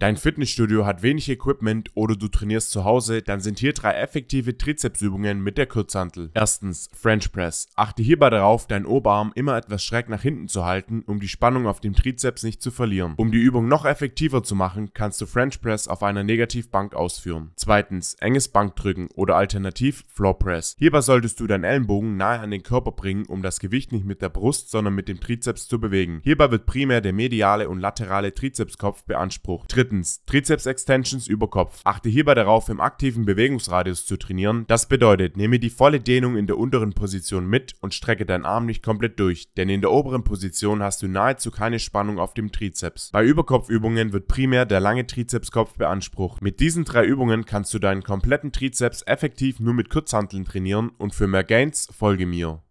dein Fitnessstudio hat wenig Equipment oder du trainierst zu Hause, dann sind hier drei effektive Trizepsübungen mit der Kurzhantel. Erstens French Press. Achte hierbei darauf, deinen Oberarm immer etwas schräg nach hinten zu halten, um die Spannung auf dem Trizeps nicht zu verlieren. Um die Übung noch effektiver zu machen, kannst du French Press auf einer Negativbank ausführen. Zweitens enges Bankdrücken oder alternativ Floor Press. Hierbei solltest du deinen Ellenbogen nahe an den Körper bringen, um das Gewicht nicht mit der Brust, sondern mit dem Trizeps zu bewegen. Hierbei wird primär der mediale und laterale Trizepskopf beansprucht. Drittens, Trizeps-Extensions über Kopf. Achte hierbei darauf, im aktiven Bewegungsradius zu trainieren. Das bedeutet, nehme die volle Dehnung in der unteren Position mit und strecke deinen Arm nicht komplett durch, denn in der oberen Position hast du nahezu keine Spannung auf dem Trizeps. Bei Überkopfübungen wird primär der lange Trizepskopf beansprucht. Mit diesen drei Übungen kannst du deinen kompletten Trizeps effektiv nur mit Kurzhanteln trainieren und für mehr Gains folge mir.